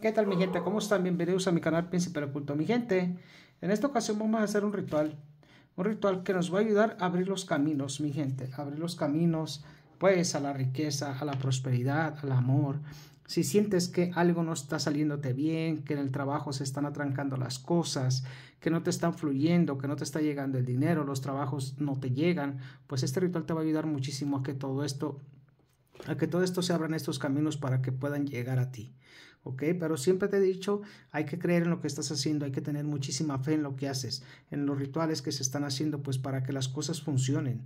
¿Qué tal mi gente? ¿Cómo están? Bienvenidos a mi canal Príncipe Oculto. Mi gente, en esta ocasión vamos a hacer un ritual. Un ritual que nos va a ayudar a abrir los caminos, mi gente. Abrir los caminos, pues, a la riqueza, a la prosperidad, al amor. Si sientes que algo no está saliéndote bien, que en el trabajo se están atrancando las cosas, que no te están fluyendo, que no te está llegando el dinero, los trabajos no te llegan, pues este ritual te va a ayudar muchísimo a que todo esto a que todo esto se abran estos caminos para que puedan llegar a ti. ¿ok? Pero siempre te he dicho, hay que creer en lo que estás haciendo, hay que tener muchísima fe en lo que haces, en los rituales que se están haciendo, pues para que las cosas funcionen.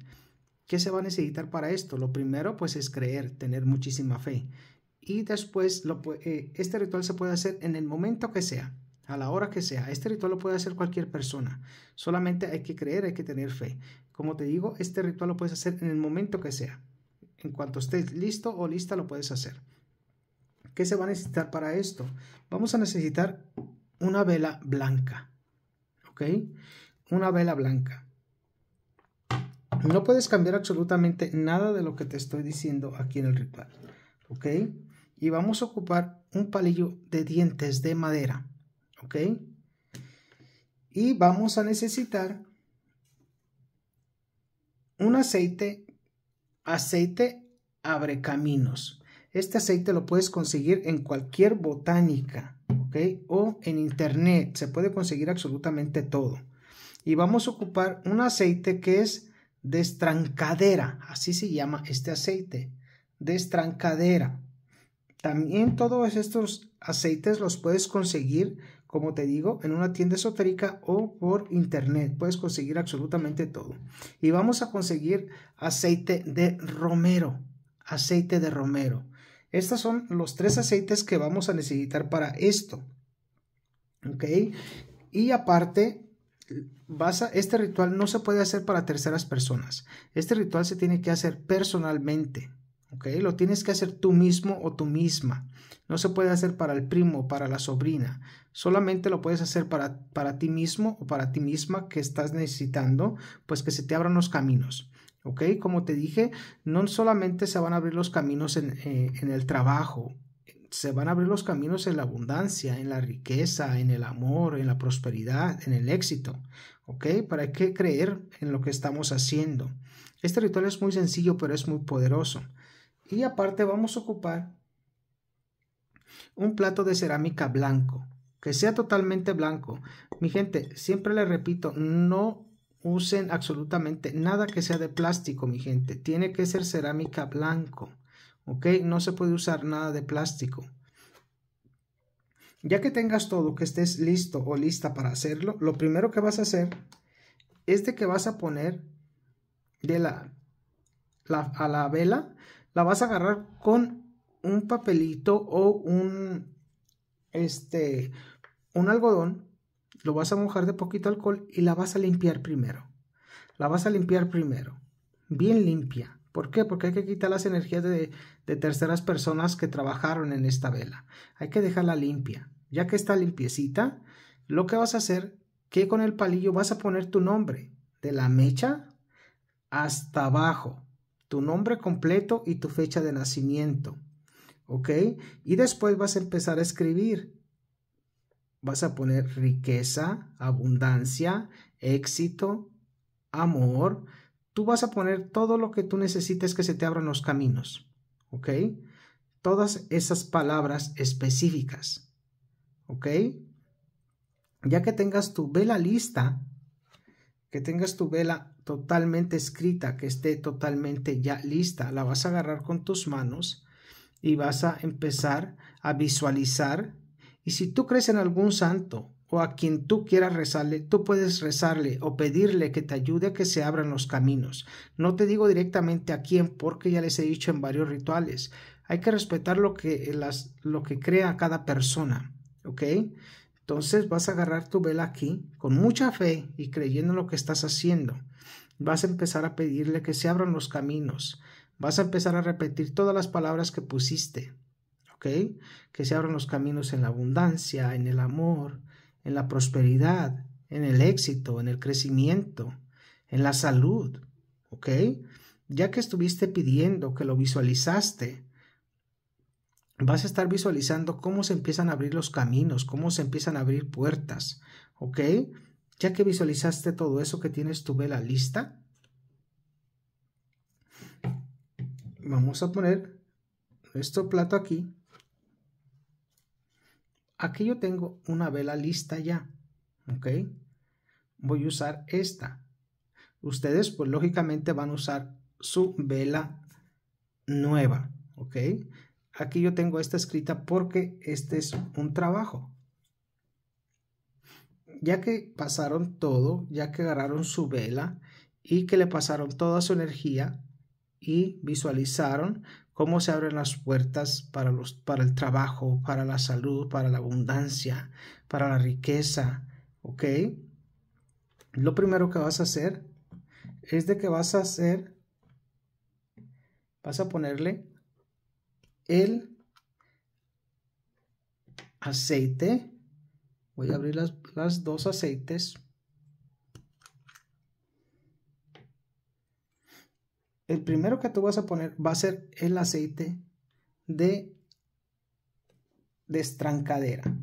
¿Qué se va a necesitar para esto? Lo primero, pues es creer, tener muchísima fe. Y después, lo, eh, este ritual se puede hacer en el momento que sea, a la hora que sea. Este ritual lo puede hacer cualquier persona. Solamente hay que creer, hay que tener fe. Como te digo, este ritual lo puedes hacer en el momento que sea. En cuanto estés listo o lista lo puedes hacer. ¿Qué se va a necesitar para esto? Vamos a necesitar una vela blanca. ¿Ok? Una vela blanca. No puedes cambiar absolutamente nada de lo que te estoy diciendo aquí en el ritual. ¿Ok? Y vamos a ocupar un palillo de dientes de madera. ¿Ok? Y vamos a necesitar un aceite aceite abre caminos. Este aceite lo puedes conseguir en cualquier botánica, ¿ok? O en internet, se puede conseguir absolutamente todo. Y vamos a ocupar un aceite que es destrancadera, así se llama este aceite, destrancadera. También todos estos aceites los puedes conseguir como te digo, en una tienda esotérica o por internet. Puedes conseguir absolutamente todo. Y vamos a conseguir aceite de romero. Aceite de romero. Estos son los tres aceites que vamos a necesitar para esto. ¿Ok? Y aparte, este ritual no se puede hacer para terceras personas. Este ritual se tiene que hacer personalmente. Lo tienes que hacer tú mismo o tú misma. No se puede hacer para el primo, o para la sobrina. Solamente lo puedes hacer para, para ti mismo o para ti misma que estás necesitando, pues que se te abran los caminos. ¿Ok? Como te dije, no solamente se van a abrir los caminos en, eh, en el trabajo, se van a abrir los caminos en la abundancia, en la riqueza, en el amor, en la prosperidad, en el éxito. ¿Ok? ¿Para qué creer en lo que estamos haciendo? Este ritual es muy sencillo, pero es muy poderoso. Y aparte vamos a ocupar un plato de cerámica blanco, que sea totalmente blanco. Mi gente, siempre le repito, no usen absolutamente nada que sea de plástico, mi gente. Tiene que ser cerámica blanco, ¿ok? No se puede usar nada de plástico. Ya que tengas todo, que estés listo o lista para hacerlo, lo primero que vas a hacer es de que vas a poner de la a la vela la vas a agarrar con un papelito o un, este, un algodón, lo vas a mojar de poquito alcohol y la vas a limpiar primero. La vas a limpiar primero, bien limpia. ¿Por qué? Porque hay que quitar las energías de, de terceras personas que trabajaron en esta vela. Hay que dejarla limpia. Ya que está limpiecita, lo que vas a hacer, que con el palillo vas a poner tu nombre, de la mecha hasta abajo tu nombre completo y tu fecha de nacimiento. ¿Ok? Y después vas a empezar a escribir. Vas a poner riqueza, abundancia, éxito, amor. Tú vas a poner todo lo que tú necesites que se te abran los caminos. ¿Ok? Todas esas palabras específicas. ¿Ok? Ya que tengas tu vela lista, que tengas tu vela totalmente escrita, que esté totalmente ya lista. La vas a agarrar con tus manos y vas a empezar a visualizar. Y si tú crees en algún santo o a quien tú quieras rezarle, tú puedes rezarle o pedirle que te ayude a que se abran los caminos. No te digo directamente a quién porque ya les he dicho en varios rituales. Hay que respetar lo que, las, lo que crea cada persona. ¿Ok? Entonces vas a agarrar tu vela aquí con mucha fe y creyendo en lo que estás haciendo. Vas a empezar a pedirle que se abran los caminos. Vas a empezar a repetir todas las palabras que pusiste. ¿Ok? Que se abran los caminos en la abundancia, en el amor, en la prosperidad, en el éxito, en el crecimiento, en la salud. ¿Ok? Ya que estuviste pidiendo, que lo visualizaste, vas a estar visualizando cómo se empiezan a abrir los caminos, cómo se empiezan a abrir puertas, ¿ok? Ya que visualizaste todo eso que tienes tu vela lista, vamos a poner nuestro plato aquí. Aquí yo tengo una vela lista ya, ¿ok? Voy a usar esta. Ustedes, pues lógicamente, van a usar su vela nueva, ¿ok? Aquí yo tengo esta escrita porque este es un trabajo. Ya que pasaron todo, ya que agarraron su vela y que le pasaron toda su energía y visualizaron cómo se abren las puertas para, los, para el trabajo, para la salud, para la abundancia, para la riqueza, ¿ok? Lo primero que vas a hacer es de que vas a hacer, vas a ponerle el aceite. Voy a abrir las, dos aceites. El primero que tú vas a poner va a ser el aceite de destrancadera.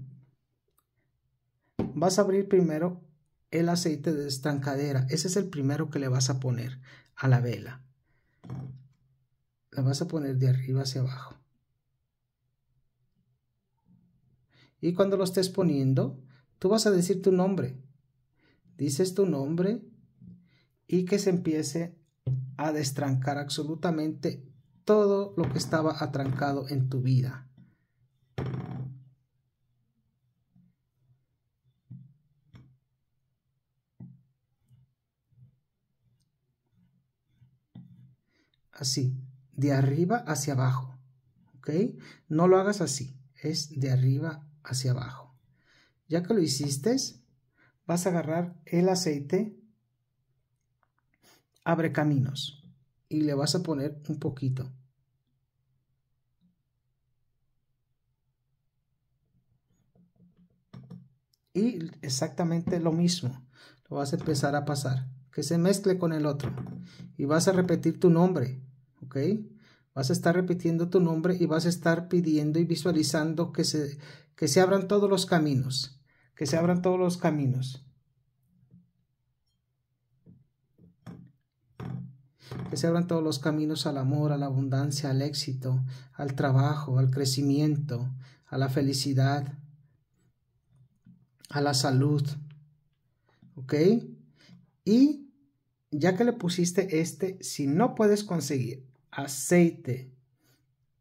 Vas a abrir primero el aceite de destrancadera. Ese es el primero que le vas a poner a la vela. La vas a poner de arriba hacia abajo. Y cuando lo estés poniendo, tú vas a decir tu nombre. Dices tu nombre y que se empiece a destrancar absolutamente todo lo que estaba atrancado en tu vida. Así, de arriba hacia abajo. ¿Ok? No lo hagas así, es de arriba hacia abajo. Ya que lo hiciste, vas a agarrar el aceite, abre caminos y le vas a poner un poquito. Y exactamente lo mismo, lo vas a empezar a pasar, que se mezcle con el otro. Y vas a repetir tu nombre, ¿ok? Vas a estar repitiendo tu nombre y vas a estar pidiendo y visualizando que se, que se abran todos los caminos, que se abran todos los caminos. que se abran todos los caminos al amor, a la abundancia, al éxito, al trabajo, al crecimiento, a la felicidad, a la salud. ¿Ok? Y ya que le pusiste este, si no puedes conseguir aceite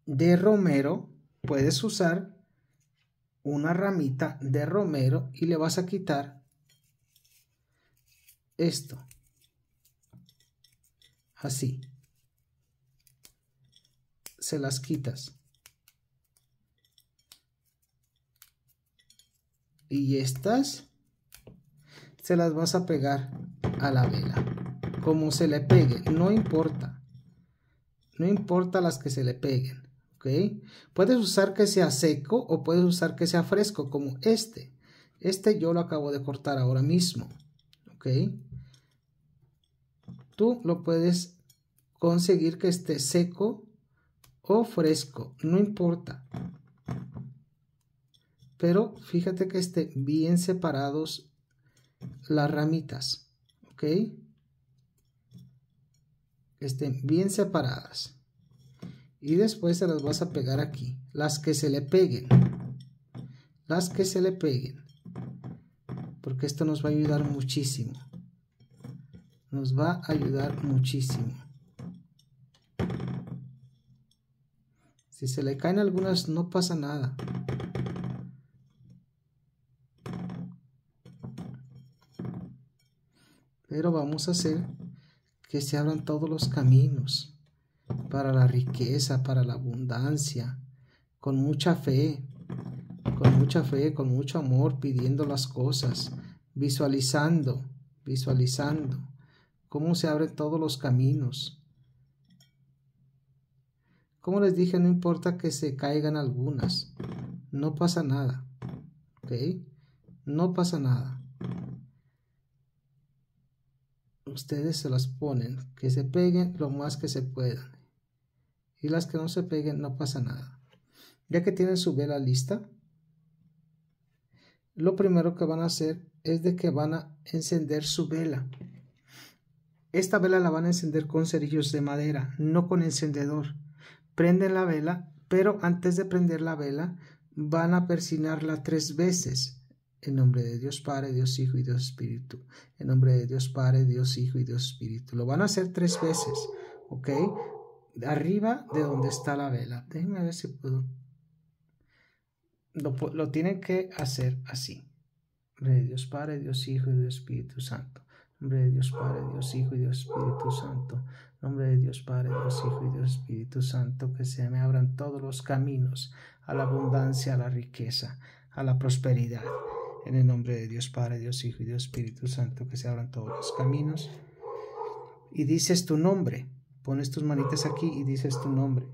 de romero, puedes usar una ramita de romero y le vas a quitar esto. Así. Se las quitas. Y estas se las vas a pegar a la vela. Como se le pegue, no importa. No importa las que se le peguen. Puedes usar que sea seco o puedes usar que sea fresco, como este. Este yo lo acabo de cortar ahora mismo, ¿ok? Tú lo puedes conseguir que esté seco o fresco, no importa. Pero fíjate que esté bien separados las ramitas, ¿ok? estén bien separadas y después se las vas a pegar aquí las que se le peguen las que se le peguen porque esto nos va a ayudar muchísimo nos va a ayudar muchísimo si se le caen algunas no pasa nada pero vamos a hacer que se abran todos los caminos para la riqueza, para la abundancia, con mucha fe, con mucha fe, con mucho amor, pidiendo las cosas, visualizando, visualizando cómo se abren todos los caminos. Como les dije, no importa que se caigan algunas, no pasa nada, ¿ok? No pasa nada. Ustedes se las ponen, que se peguen lo más que se puedan y las que no se peguen no pasa nada. Ya que tienen su vela lista, lo primero que van a hacer es de que van a encender su vela. Esta vela la van a encender con cerillos de madera, no con encendedor. Prenden la vela, pero antes de prender la vela van a persinarla tres veces. En nombre de Dios Padre, Dios Hijo y Dios Espíritu. En nombre de Dios Padre, Dios Hijo y Dios Espíritu. Lo van a hacer tres veces, ¿ok? arriba de donde oh. está la vela. déjeme ver si puedo. Lo, lo tienen que hacer así. Nombre de Dios Padre, Dios Hijo y Dios Espíritu Santo. Nombre de Dios Padre, Dios Hijo y Dios Espíritu Santo. Nombre de Dios Padre, Dios Hijo y Dios Espíritu Santo. Que se me abran todos los caminos a la abundancia, a la riqueza, a la prosperidad. En el nombre de Dios Padre, Dios Hijo y Dios Espíritu Santo. Que se abran todos los caminos. Y dices tu nombre Pones tus manitas aquí y dices tu nombre.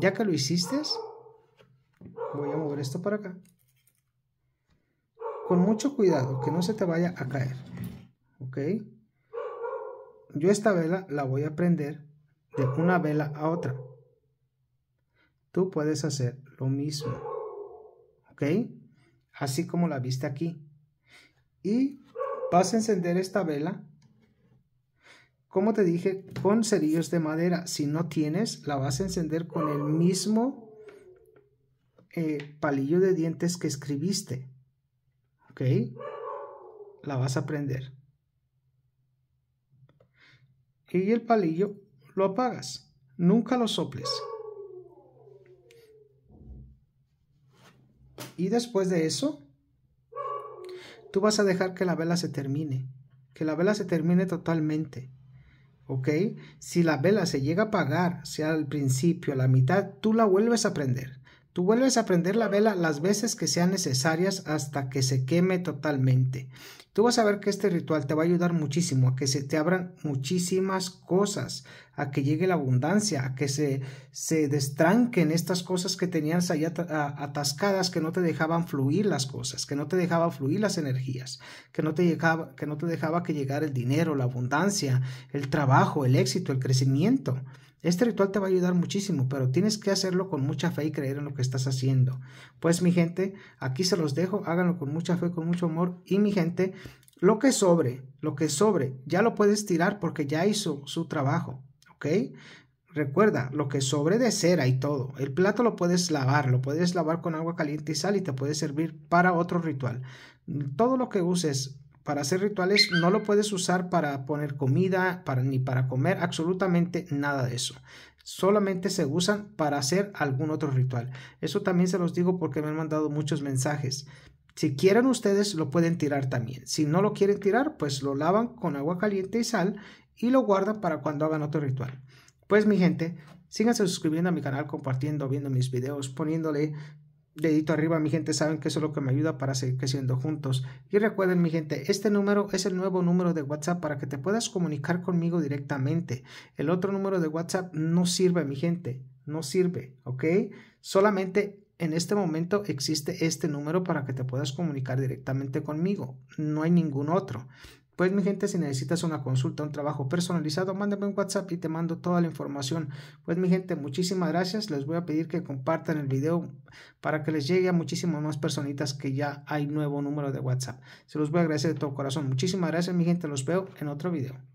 Ya que lo hiciste, voy a mover esto para acá. Con mucho cuidado, que no se te vaya a caer. ¿Ok? Yo esta vela la voy a prender de una vela a otra. Tú puedes hacer lo mismo. ¿Ok? así como la viste aquí. Y vas a encender esta vela. Como te dije, con cerillos de madera. Si no tienes, la vas a encender con el mismo eh, palillo de dientes que escribiste. ¿Ok? La vas a prender. Y el palillo lo apagas. Nunca lo soples. Y después de eso, tú vas a dejar que la vela se termine, que la vela se termine totalmente. ¿Ok? Si la vela se llega a apagar, sea al principio, a la mitad, tú la vuelves a prender. Tú vuelves a prender la vela las veces que sean necesarias hasta que se queme totalmente. Tú vas a ver que este ritual te va a ayudar muchísimo, a que se te abran muchísimas cosas, a que llegue la abundancia, a que se, se destranquen estas cosas que tenías allá atascadas, que no te dejaban fluir las cosas, que no te dejaban fluir las energías, que no te dejaba que, no te dejaba que llegara el dinero, la abundancia, el trabajo, el éxito, el crecimiento. Este ritual te va a ayudar muchísimo, pero tienes que hacerlo con mucha fe y creer en lo que estás haciendo. Pues mi gente, aquí se los dejo, háganlo con mucha fe, con mucho amor y mi gente, lo que sobre, lo que sobre, ya lo puedes tirar porque ya hizo su trabajo, ¿ok? Recuerda, lo que sobre de cera y todo, el plato lo puedes lavar, lo puedes lavar con agua caliente y sal y te puede servir para otro ritual. Todo lo que uses para hacer rituales no lo puedes usar para poner comida, para, ni para comer, absolutamente nada de eso. Solamente se usan para hacer algún otro ritual. Eso también se los digo porque me han mandado muchos mensajes. Si quieren ustedes lo pueden tirar también. Si no lo quieren tirar, pues lo lavan con agua caliente y sal y lo guardan para cuando hagan otro ritual. Pues mi gente, síganse suscribiendo a mi canal, compartiendo, viendo mis videos, poniéndole dedito arriba, mi gente, saben que eso es lo que me ayuda para seguir creciendo juntos. Y recuerden, mi gente, este número es el nuevo número de WhatsApp para que te puedas comunicar conmigo directamente. El otro número de WhatsApp no sirve, mi gente, no sirve, ¿ok? Solamente en este momento existe este número para que te puedas comunicar directamente conmigo. No hay ningún otro. Pues mi gente, si necesitas una consulta, un trabajo personalizado, mándame un WhatsApp y te mando toda la información. Pues mi gente, muchísimas gracias. Les voy a pedir que compartan el video para que les llegue a muchísimas más personitas que ya hay nuevo número de WhatsApp. Se los voy a agradecer de todo corazón. Muchísimas gracias mi gente, los veo en otro video.